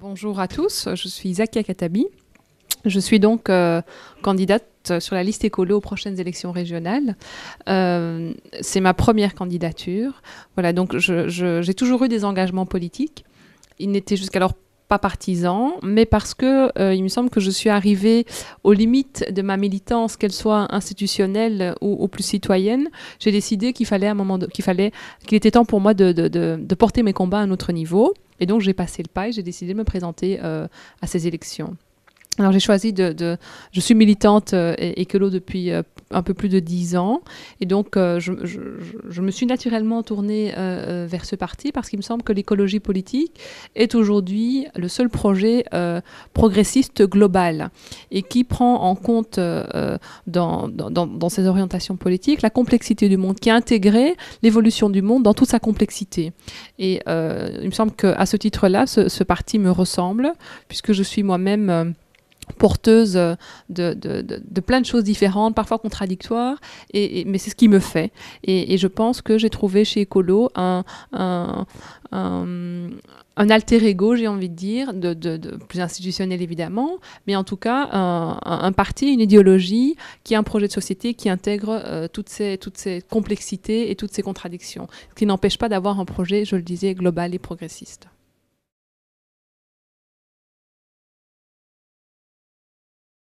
Bonjour à tous, je suis Zakia Katabi. Je suis donc euh, candidate sur la liste écolo aux prochaines élections régionales. Euh, c'est ma première candidature. Voilà, donc j'ai toujours eu des engagements politiques. Ils n'étaient jusqu'alors pas partisan, mais parce que euh, il me semble que je suis arrivée aux limites de ma militance, qu'elle soit institutionnelle ou, ou plus citoyenne. J'ai décidé qu'il fallait un moment, qu'il fallait, qu'il était temps pour moi de, de, porter mes combats à un autre niveau. Et donc j'ai passé le pas et j'ai décidé de me présenter euh, à ces élections. Alors j'ai choisi de, Je suis militante euh, que l'eau depuis un peu plus de dix ans. Et donc, euh, je, me suis naturellement tournée euh, euh, vers ce parti parce qu'il me semble que l'écologie politique est aujourd'hui le seul projet progressiste global et qui prend en compte dans, ses orientations politiques la complexité du monde, qui a intégré l'évolution du monde dans toute sa complexité. Et il me semble qu'à ce titre-là, ce, parti me ressemble puisque je suis moi-même porteuse euh, de, de, plein de choses différentes, parfois contradictoires, et, mais c'est ce qui me fait. Et, je pense que j'ai trouvé chez Ecolo un, un, alter ego, j'ai envie de dire, de, plus institutionnel évidemment, mais en tout cas un, parti, une idéologie qui a un projet de société qui intègre euh, toutes, ces, toutes ces complexités et toutes ces contradictions, ce qui n'empêche pas d'avoir un projet, je le disais, global et progressiste.